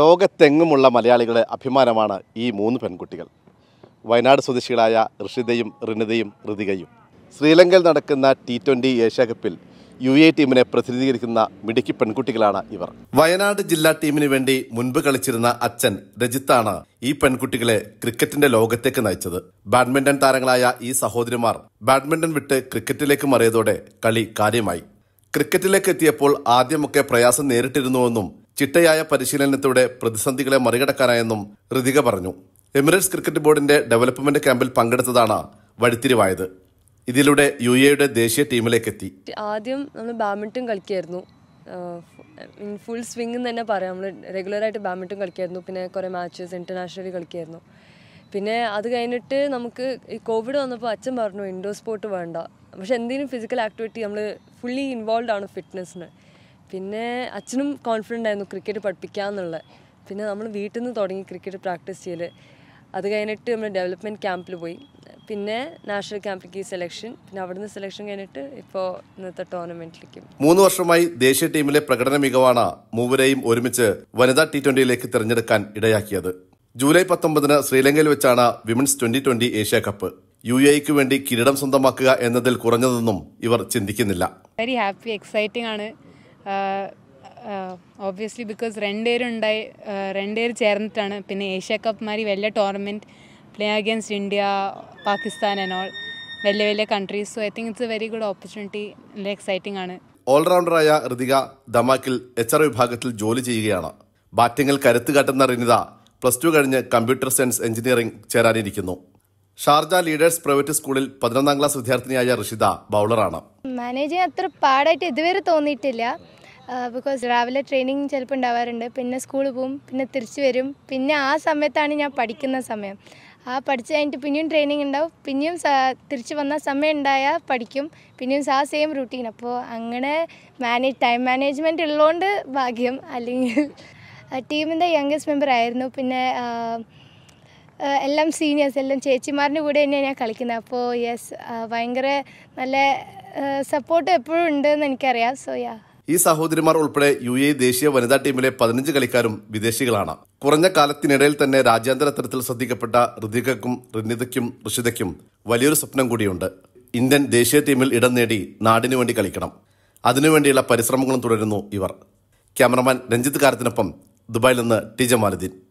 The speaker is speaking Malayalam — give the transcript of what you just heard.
ലോകത്തെങ്ങുമുള്ള മലയാളികളുടെ അഭിമാനമാണ് ഈ മൂന്ന് പെൺകുട്ടികൾ വയനാട് സ്വദേശികളായ ഋഷിതയും റിനിതയും ഋതികയും ശ്രീലങ്കയിൽ നടക്കുന്ന ടി ട്വൻ്റി ഏഷ്യാകപ്പിൽ യു എ ടീമിനെ പ്രതിനിധീകരിക്കുന്ന മിടുക്കി പെൺകുട്ടികളാണ് ഇവർ വയനാട് ജില്ലാ ടീമിന് വേണ്ടി മുൻപ് കളിച്ചിരുന്ന അച്ഛൻ രജിത്താണ് ഈ പെൺകുട്ടികളെ ക്രിക്കറ്റിന്റെ ലോകത്തേക്ക് നയിച്ചത് ബാഡ്മിന്റൺ താരങ്ങളായ ഈ സഹോദരിമാർ ബാഡ്മിന്റൺ വിട്ട് ക്രിക്കറ്റിലേക്ക് മറിയതോടെ കളി കാര്യമായി ക്രിക്കറ്റിലേക്ക് എത്തിയപ്പോൾ ആദ്യമൊക്കെ പ്രയാസം നേരിട്ടിരുന്നുവെന്നും ചിട്ടയായ പരിശീലനത്തോടെ പ്രതിസന്ധികളെ മറികടക്കാനായെന്നും ഋതിക പറഞ്ഞു എമിറേറ്റ്സ് ക്രിക്കറ്റ് ബോർഡിന്റെ ഡെവലപ്മെന്റ് ക്യാമ്പിൽ പങ്കെടുത്തതാണ് വഴിത്തിരിവായത് ഇതിലൂടെ യു എയുടെ ദേശീയ ടീമിലേക്ക് എത്തി ആദ്യം നമ്മൾ ബാഡ്മിന്റൺ കളിക്കായിരുന്നു ഫുൾ സ്വിംഗ് എന്ന് തന്നെ പറയാം നമ്മൾ റെഗുലറായിട്ട് ബാഡ്മിന്റൺ കളിക്കായിരുന്നു പിന്നെ കുറേ മാച്ചസ് ഇന്റർനാഷണലി കളിക്കായിരുന്നു പിന്നെ അത് കഴിഞ്ഞിട്ട് നമുക്ക് ഈ കോവിഡ് വന്നപ്പോൾ അച്ഛൻ പറഞ്ഞു ഇൻഡോർ സ്പോർട്ട് വേണ്ട പക്ഷെ എന്തെങ്കിലും ഫിസിക്കൽ ആക്ടിവിറ്റി നമ്മൾ ഫുള്ളി ഇൻവോൾവ് ആണ് ഫിറ്റ്നസ്സിന് പിന്നെ അച്ഛനും കോൺഫിഡൻ്റ് ആയിരുന്നു ക്രിക്കറ്റ് പഠിപ്പിക്കാമെന്നുള്ള പിന്നെ നമ്മൾ വീട്ടിൽ നിന്ന് തുടങ്ങി ക്രിക്കറ്റ് പ്രാക്ടീസ് ചെയ്യൽ അത് കഴിഞ്ഞിട്ട് നമ്മൾ ഡെവലപ്മെൻറ്റ് ക്യാമ്പിൽ പോയി പിന്നെ നാഷണൽ ക്യാമ്പിലേക്ക് സെലക്ഷൻ പിന്നെ അവിടുന്ന് സെലക്ഷൻ കഴിഞ്ഞിട്ട് ഇപ്പോൾ ഇന്നത്തെ ടൂർണമെന്റിലേക്ക് മൂന്ന് വർഷമായി ദേശീയ ടീമിലെ പ്രകടന മികവാണ് മൂവരെയും ഒരുമിച്ച് വനിതാ ടി ട്വന്റിയിലേക്ക് തിരഞ്ഞെടുക്കാൻ ഇടയാക്കിയത് ജൂലൈ പത്തൊമ്പതിന് ശ്രീലങ്കയിൽ വെച്ചാണ് women's twenty twenty Asia cup U എക്ക് വേണ്ടി കിരീടം സ്വന്തമാക്കുക എന്നതിൽ കുറഞ്ഞതൊന്നും ഇവർ ചിന്തിക്കുന്നില്ല വെരി ഹാപ്പി എക്സൈറ്റിംഗ് ആണ് ഓബ്വിയസ്ലി ബിക്കോസ് രണ്ടുപേരുണ്ടായി രണ്ടുപേർ ചേർന്നിട്ടാണ് പിന്നെ ഏഷ്യ കപ്പ് മാതിരി വലിയ tournament play against India Pakistan and all വലിയ വലിയ countries so I think it's a very good opportunity നല്ല എക്സൈറ്റിംഗ് ആണ് ഓൾറൗണ്ടറായ ഋതിക ദമാക്കിൽ എച്ച് ആർ വിഭാഗത്തിൽ ജോലി ചെയ്യുകയാണ് ബാറ്റിങ്ങിൽ കരുത്ത് കാട്ടുന്ന റിനിത പ്ലസ് ടു കഴിഞ്ഞ് കമ്പ്യൂട്ടർ സയൻസ് എഞ്ചിനീയറിംഗ് ചേരാനിരിക്കുന്നു ഷാർജ ലീഡേഴ്സ് പ്രൈവറ്റ് സ്കൂളിൽ പതിനൊന്നാം ക്ലാസ് വിദ്യാർത്ഥിനിയായ ഋഷിത ബൗളറാണ് മാനേജ് ചെയ്യാൻ അത്ര പാടായിട്ട് ഇതുവരെ തോന്നിയിട്ടില്ല ബിക്കോസ് രാവിലെ ട്രെയിനിങ് ചിലപ്പോൾ ഉണ്ടാവാറുണ്ട് പിന്നെ സ്കൂളിൽ പോകും പിന്നെ തിരിച്ചു വരും പിന്നെ ആ സമയത്താണ് ഞാൻ പഠിക്കുന്ന സമയം ആ പഠിച്ച് കഴിഞ്ഞിട്ട് പിന്നെയും ട്രെയിനിങ് ഉണ്ടാവും പിന്നെയും തിരിച്ചു വന്ന സമയം ഉണ്ടായാൽ പഠിക്കും പിന്നെയും ആ സെയിം റൂട്ടീൻ അപ്പോൾ അങ്ങനെ മാനേജ് ടൈം മാനേജ്മെൻറ്റ് ഉള്ളതുകൊണ്ട് ഭാഗ്യം അല്ലെങ്കിൽ ടീമിൻ്റെ യങ്ങസ്റ്റ് മെമ്പർ ആയിരുന്നു പിന്നെ എല്ലാം സീനിയേഴ്സ് എല്ലാം ചേച്ചിമാരുടെ കൂടെ തന്നെയാണ് ഞാൻ കളിക്കുന്നത് അപ്പോൾ യെസ് ഭയങ്കര നല്ല സപ്പോർട്ട് എപ്പോഴും ഉണ്ട് എന്ന് എനിക്കറിയാം സോ യാ ഈ സഹോദരിമാർ ഉൾപ്പെടെ യു എ ദേശീയ വനിതാ ടീമിലെ പതിനഞ്ച് കളിക്കാരും വിദേശികളാണ് കുറഞ്ഞ കാലത്തിനിടയിൽ തന്നെ രാജ്യാന്തര തലത്തിൽ ശ്രദ്ധിക്കപ്പെട്ട ഋതികക്കും ഋനിതയ്ക്കും ഋഷിതയ്ക്കും വലിയൊരു സ്വപ്നം കൂടിയുണ്ട് ഇന്ത്യൻ ദേശീയ ടീമിൽ ഇടം നേടി നാടിനു വേണ്ടി കളിക്കണം അതിനുവേണ്ടിയുള്ള പരിശ്രമങ്ങളും തുടരുന്നു ഇവർ ക്യാമറമാൻ രഞ്ജിത്ത് കാരത്തിനൊപ്പം ദുബായിൽ നിന്ന് ടി ജമാലുദ്ദീൻ